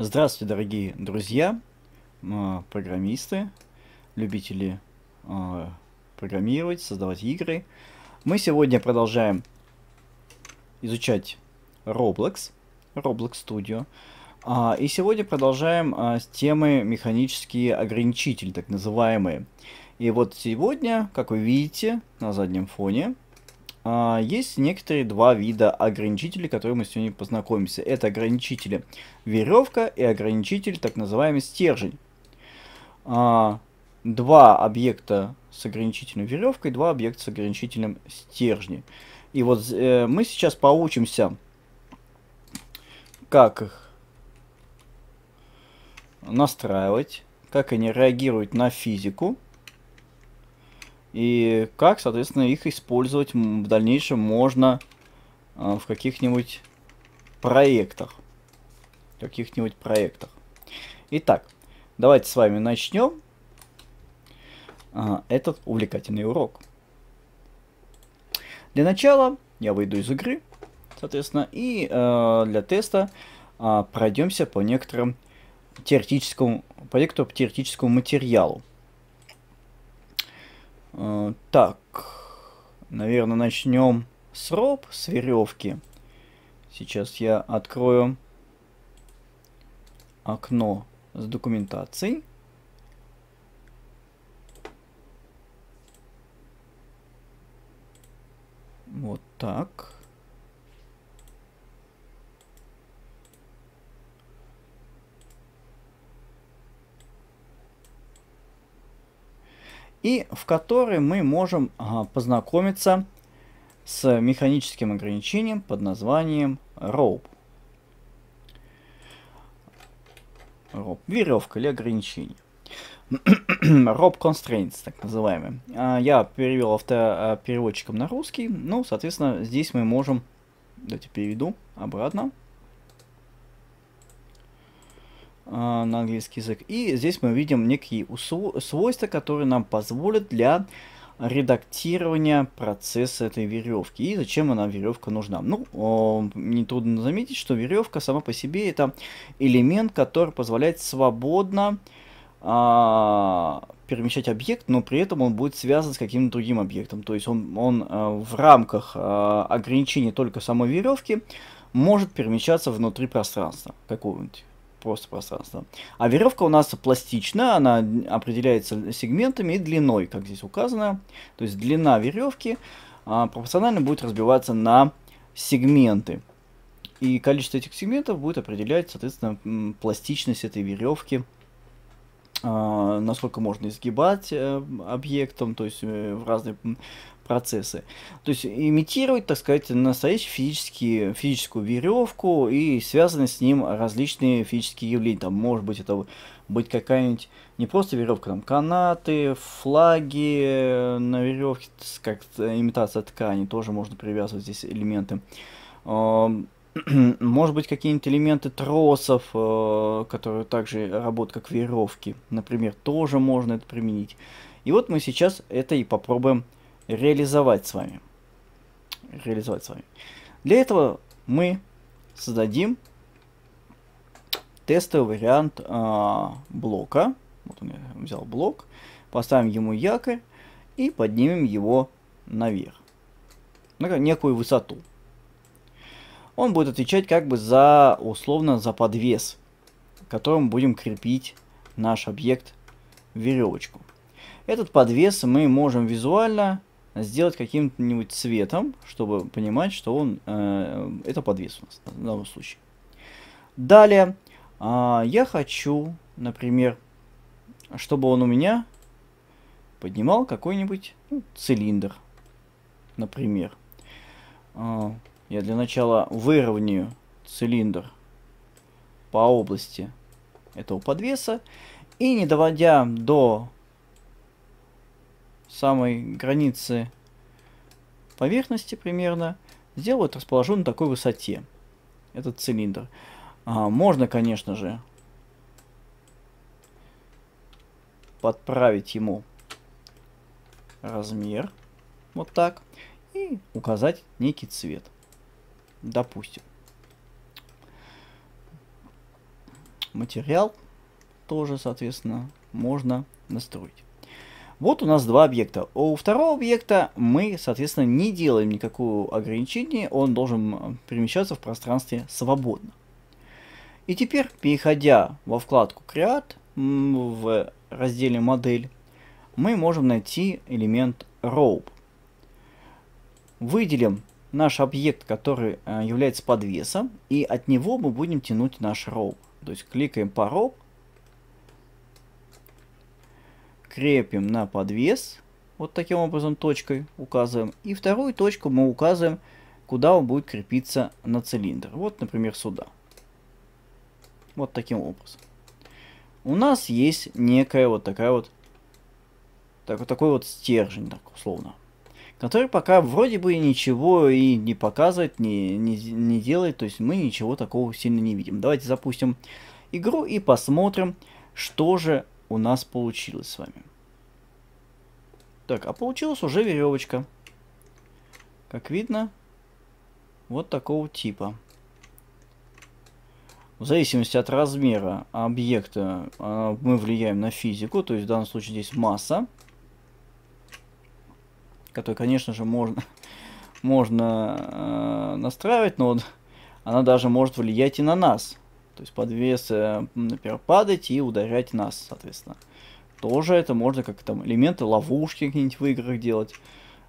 Здравствуйте, дорогие друзья, э, программисты, любители э, программировать, создавать игры. Мы сегодня продолжаем изучать Roblox, Roblox Studio. А, и сегодня продолжаем а, с темы механические ограничители, так называемые. И вот сегодня, как вы видите на заднем фоне, а, есть некоторые два вида ограничителей, которые мы сегодня познакомимся. Это ограничители веревка и ограничитель так называемый стержень. А, два объекта с ограничительной веревкой, два объекта с ограничительным стержнем. И вот э, мы сейчас поучимся, как их настраивать, как они реагируют на физику и как, соответственно, их использовать в дальнейшем можно а, в каких-нибудь проектах. В каких-нибудь проектах. Итак, давайте с вами начнем а, этот увлекательный урок. Для начала я выйду из игры, соответственно, и а, для теста пройдемся по некоторым теоретическому, по некоторому теоретическому материалу. Э, так, наверное, начнем с роб, с веревки. Сейчас я открою окно с документацией. Вот так. и в которой мы можем а, познакомиться с механическим ограничением под названием rope. Rope – веревка или ограничение. rope constraints, так называемые. А, я перевел автопереводчиком а, на русский, ну, соответственно, здесь мы можем... Давайте переведу обратно. А, на английский язык. И здесь мы видим некие свойства, которые нам позволят для редактирования процесса этой веревки и зачем она веревка нужна. Ну, о, нетрудно заметить, что веревка сама по себе это элемент, который позволяет свободно а, перемещать объект, но при этом он будет связан с каким-то другим объектом. То есть он, он э, в рамках а, ограничений только самой веревки может перемещаться внутри пространства какого-нибудь просто пространство. А веревка у нас пластична, она определяется сегментами и длиной, как здесь указано. То есть длина веревки а, пропорционально будет разбиваться на сегменты. И количество этих сегментов будет определять, соответственно, пластичность этой веревки, а, насколько можно изгибать э, объектом, то есть э, в разные процессы. То есть имитировать, так сказать, настоящую физические, физическую веревку и связаны с ним различные физические явления. Там может быть это быть какая-нибудь не просто веревка, там канаты, флаги на веревке, как э, имитация ткани, тоже можно привязывать здесь элементы может быть, какие-нибудь элементы тросов, э, которые также работают как веревки, например, тоже можно это применить. И вот мы сейчас это и попробуем реализовать с вами. Реализовать с вами. Для этого мы создадим тестовый вариант э, блока. Вот он взял блок. Поставим ему якорь и поднимем его наверх. На некую высоту. Он будет отвечать как бы за, условно, за подвес, которым будем крепить наш объект в веревочку. Этот подвес мы можем визуально сделать каким-нибудь цветом, чтобы понимать, что он э, это подвес у нас в данном случае. Далее э, я хочу, например, чтобы он у меня поднимал какой-нибудь ну, цилиндр, например. Э, я для начала выровняю цилиндр по области этого подвеса и не доводя до самой границы поверхности примерно, сделают расположу на такой высоте этот цилиндр. А, можно, конечно же, подправить ему размер вот так и указать некий цвет. Допустим. Материал тоже, соответственно, можно настроить. Вот у нас два объекта. У второго объекта мы, соответственно, не делаем никакого ограничения, он должен э, перемещаться в пространстве свободно. И теперь, переходя во вкладку Create в разделе Модель, мы можем найти элемент Rope. Выделим наш объект, который э, является подвесом, и от него мы будем тянуть наш Rope. То есть кликаем по Rope, крепим на подвес, вот таким образом точкой указываем, и вторую точку мы указываем, куда он будет крепиться на цилиндр. Вот, например, сюда. Вот таким образом. У нас есть некая вот такая вот, так, такой вот стержень, так условно, который пока вроде бы ничего и не показывает, не, не, не делает, то есть мы ничего такого сильно не видим. Давайте запустим игру и посмотрим, что же у нас получилось с вами. Так, а получилась уже веревочка. Как видно, вот такого типа. В зависимости от размера объекта а, мы влияем на физику, то есть в данном случае здесь масса, которую, конечно же, можно, можно а, настраивать, но она даже может влиять и на нас. То есть подвес, э, например, падать и ударять нас, соответственно. Тоже это можно как там элементы ловушки какие-нибудь в играх делать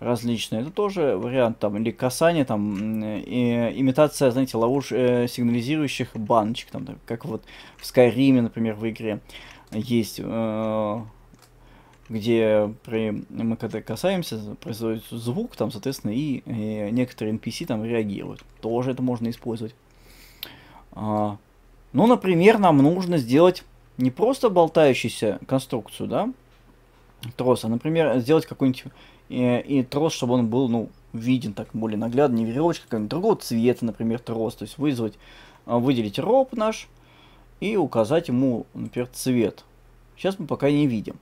различные. Это тоже вариант там или касание там и имитация, знаете, ловуш э, сигнализирующих баночек там, так, как вот в Skyrim, например, в игре есть, э, где при мы когда касаемся производится звук там, соответственно, и, и некоторые NPC там реагируют. Тоже это можно использовать. А, ну, например, нам нужно сделать не просто болтающуюся конструкцию, да, троса, например, сделать какой-нибудь э, и трос, чтобы он был, ну, виден так более наглядно, не веревочка, какой-нибудь другого цвета, например, трос, то есть вызвать, э, выделить роб наш и указать ему, например, цвет. Сейчас мы пока не видим,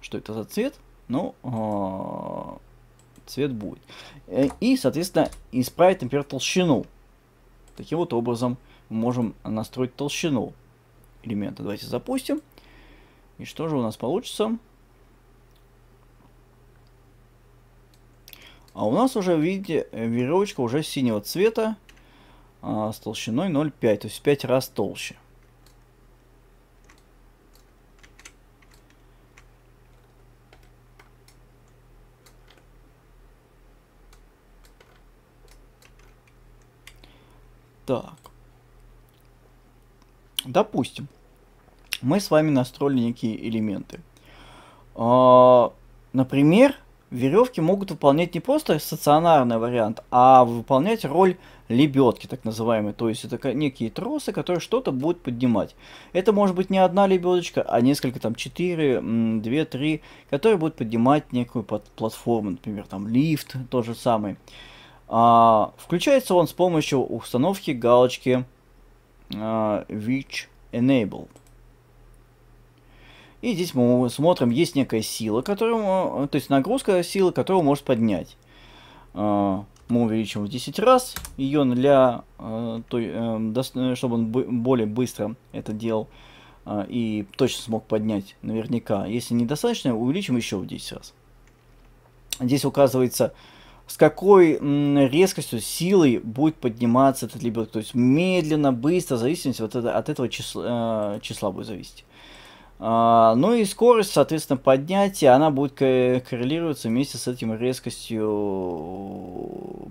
что это за цвет, но э, цвет будет. Э, и, соответственно, исправить, например, толщину. Таким вот образом мы можем настроить толщину элемента. Давайте запустим. И что же у нас получится? А у нас уже, видите, веревочка уже синего цвета а, с толщиной 0,5, то есть 5 раз толще. Так. Допустим мы с вами настроили некие элементы. А, например, веревки могут выполнять не просто стационарный вариант, а выполнять роль лебедки, так называемой. То есть это некие тросы, которые что-то будут поднимать. Это может быть не одна лебедочка, а несколько, там, 4, 2, 3, которые будут поднимать некую под платформу, например, там, лифт, тот же самый. А, включается он с помощью установки галочки Which а, Enabled. И здесь мы смотрим, есть некая сила, которую, э, то есть нагрузка силы, которую может поднять. Э, мы увеличим в 10 раз ее для, э, чтобы он более быстро это делал и точно смог поднять наверняка. Если недостаточно, увеличим еще в 10 раз. Здесь указывается, с какой резкостью, силой будет подниматься этот либер. То есть медленно, быстро, в зависимости от этого числа, числа будет зависеть. А, ну и скорость, соответственно, поднятия, она будет коррелироваться вместе с этим резкостью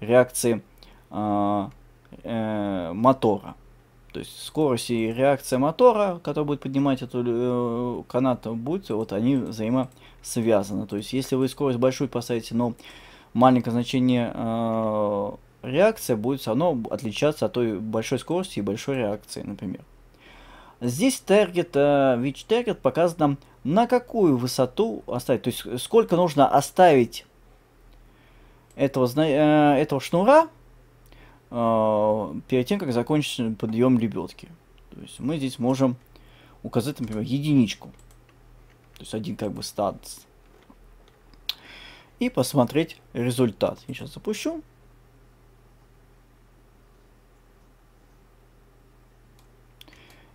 реакции а, э, мотора. То есть скорость и реакция мотора, который будет поднимать эту э, канат, будет, вот они взаимосвязаны. То есть если вы скорость большую поставите, но маленькое значение э, реакция будет все равно отличаться от той большой скорости и большой реакции, например. Здесь таргет, which target нам, на какую высоту оставить, то есть сколько нужно оставить этого, э, этого шнура э, перед тем, как закончится подъем лебедки. То есть мы здесь можем указать, например, единичку. То есть один как бы статус. И посмотреть результат. Я сейчас запущу.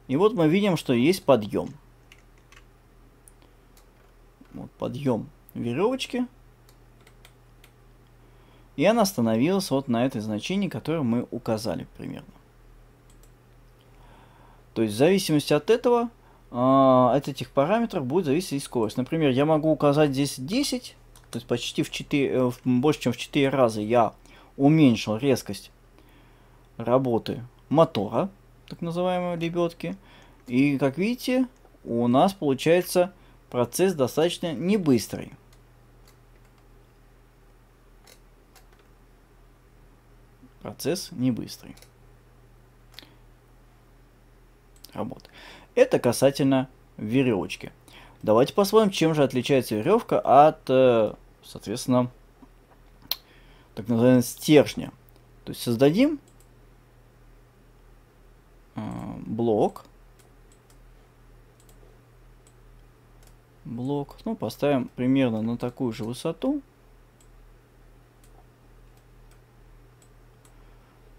И вот мы видим, что есть подъем. Вот подъем веревочки. И она остановилась вот на этой значении, которое мы указали примерно. То есть в зависимости от этого, а, от этих параметров будет зависеть скорость. Например, я могу указать здесь 10, то есть почти в 4, э, больше чем в 4 раза я уменьшил резкость работы мотора так называемые лебедки. И, как видите, у нас получается процесс достаточно не быстрый. Процесс не быстрый. Работа. Это касательно веревочки. Давайте посмотрим, чем же отличается веревка от, э, соответственно, так называемого стержня. То есть создадим блок. Блок. Ну, поставим примерно на такую же высоту.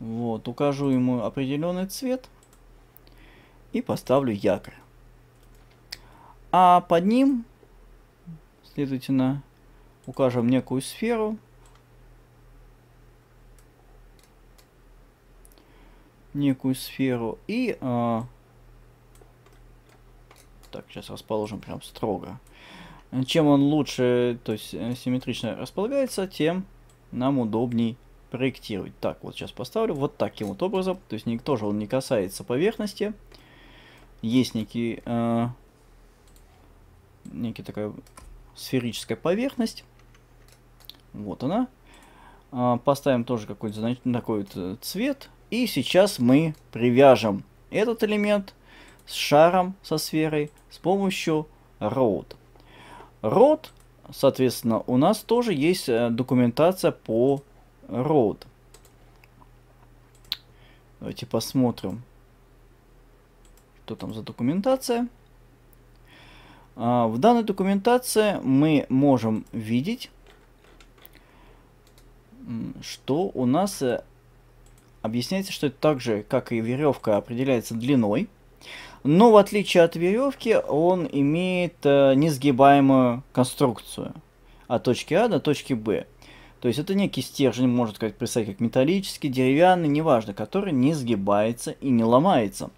Вот, укажу ему определенный цвет и поставлю якорь. А под ним, следовательно, укажем некую сферу, некую сферу и... Э, так, сейчас расположим прям строго. Чем он лучше, то есть э, симметрично располагается, тем нам удобней проектировать. Так, вот сейчас поставлю вот таким вот образом. То есть никто же он не касается поверхности. Есть некий, э, некий такая сферическая поверхность. Вот она. А, поставим тоже какой-то какой -то э, цвет и сейчас мы привяжем этот элемент с шаром, со сферой, с помощью road. Road, соответственно, у нас тоже есть э, документация по road. Давайте посмотрим, что там за документация. А, в данной документации мы можем видеть, что у нас э, Объясняется, что это так же, как и веревка определяется длиной, но в отличие от веревки он имеет э, несгибаемую конструкцию от точки А до точки Б. То есть это некий стержень, может как представить как металлический, деревянный, неважно, который не сгибается и не ломается.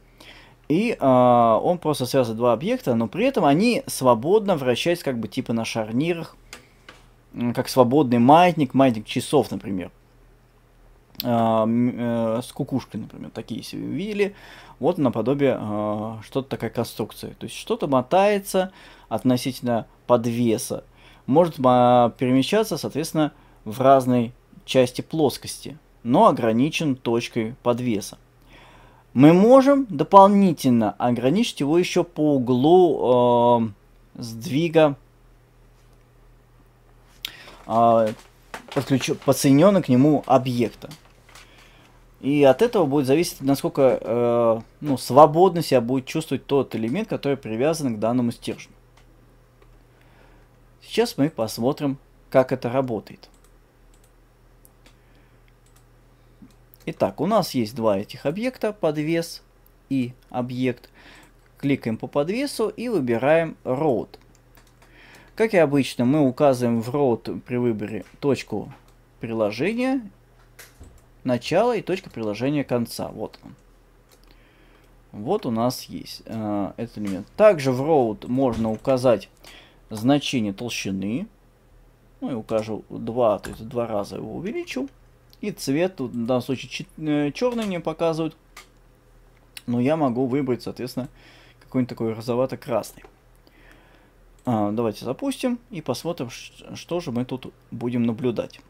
И э, он просто связывает два объекта, но при этом они свободно вращаются как бы типа на шарнирах, как свободный маятник, маятник часов, например. Э, э, с кукушкой, например, такие себе видели, вот наподобие э, что-то такая конструкция. То есть что-то мотается относительно подвеса, может перемещаться, соответственно, в разной части плоскости, но ограничен точкой подвеса. Мы можем дополнительно ограничить его еще по углу э, сдвига э, подключен, подсоединенный к нему объекта. И от этого будет зависеть, насколько э, ну, свободно себя будет чувствовать тот элемент, который привязан к данному стержню. Сейчас мы посмотрим, как это работает. Итак, у нас есть два этих объекта, подвес и объект. Кликаем по подвесу и выбираем Road. Как и обычно, мы указываем в Road при выборе точку приложения начало и точка приложения конца. Вот он. Вот у нас есть э, этот элемент. Также в road можно указать значение толщины. Ну и укажу 2, то есть два раза его увеличу. И цвет, в данном случае черный э, мне показывают. Но я могу выбрать, соответственно, какой-нибудь такой розовато-красный. А, давайте запустим и посмотрим, что же мы тут будем наблюдать.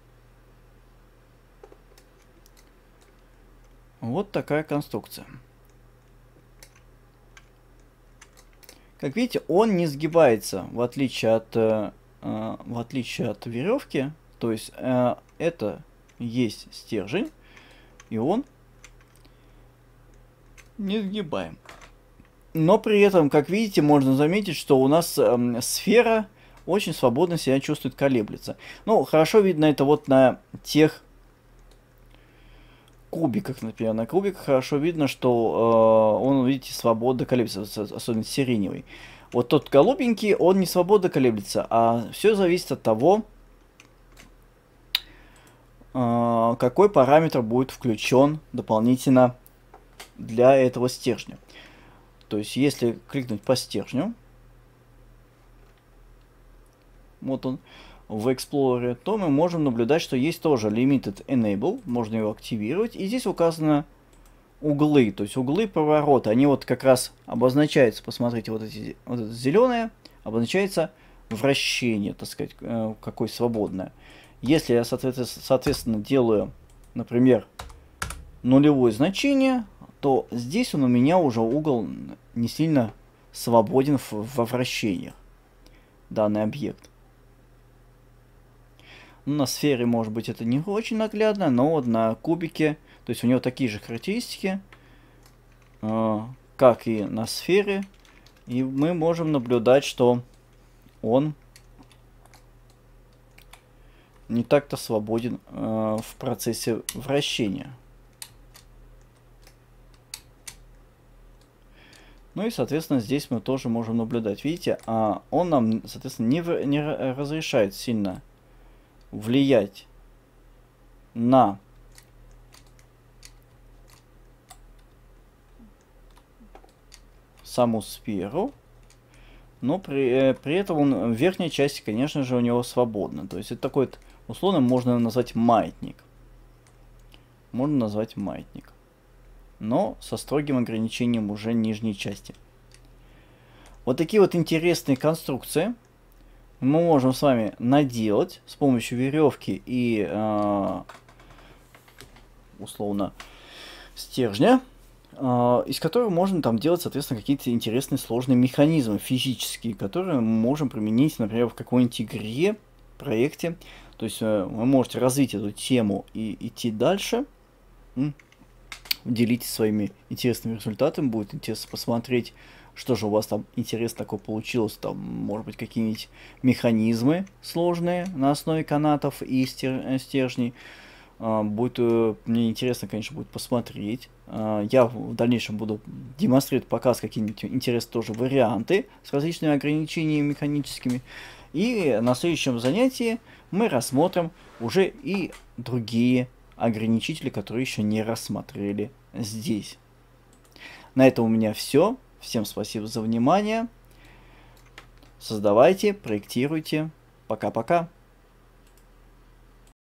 Вот такая конструкция. Как видите, он не сгибается, в отличие от, э, э, в отличие от веревки. То есть э, это есть стержень, и он не сгибаем. Но при этом, как видите, можно заметить, что у нас э, сфера очень свободно себя чувствует, колеблется. Ну, хорошо видно это вот на тех кубиках, например, на кубиках хорошо видно, что э, он, видите, свободно колеблется, особенно сиреневый. Вот тот голубенький, он не свободно колеблется, а все зависит от того, э, какой параметр будет включен дополнительно для этого стержня. То есть, если кликнуть по стержню, вот он, э, в Explorer, то мы можем наблюдать, что есть тоже Limited Enable, можно его активировать. И здесь указаны углы, то есть углы поворота. Они вот как раз обозначаются, посмотрите, вот, эти, вот это зеленое обозначается вращение, так сказать, э, какое свободное. Если я, соответственно, делаю, например, нулевое значение, то здесь он у меня уже угол не сильно свободен во вращениях, данный объект. На сфере, может быть, это не очень наглядно, но вот на кубике, то есть у него такие же характеристики, э, как и на сфере. И мы можем наблюдать, что он не так-то свободен э, в процессе вращения. Ну и, соответственно, здесь мы тоже можем наблюдать. Видите, а он нам, соответственно, не, не разрешает сильно влиять на саму сферу, но при, э, при этом он э, в верхней части, конечно же, у него свободно. То есть это такой, условно, можно назвать маятник. Можно назвать маятник. Но со строгим ограничением уже нижней части. Вот такие вот интересные конструкции – мы можем с вами наделать с помощью веревки и э, условно стержня, э, из которого можно там делать, соответственно, какие-то интересные сложные механизмы физические, которые мы можем применить, например, в какой-нибудь игре, проекте. То есть э, вы можете развить эту тему и идти дальше. Делитесь своими интересными результатами, будет интересно посмотреть что же у вас там интерес такой получилось, там, может быть, какие-нибудь механизмы сложные на основе канатов и стер э, стержней. А, будет, э, мне интересно, конечно, будет посмотреть. А, я в дальнейшем буду демонстрировать, показывать какие-нибудь интересные тоже варианты с различными ограничениями механическими. И на следующем занятии мы рассмотрим уже и другие ограничители, которые еще не рассмотрели здесь. На этом у меня все. Всем спасибо за внимание. Создавайте, проектируйте. Пока-пока.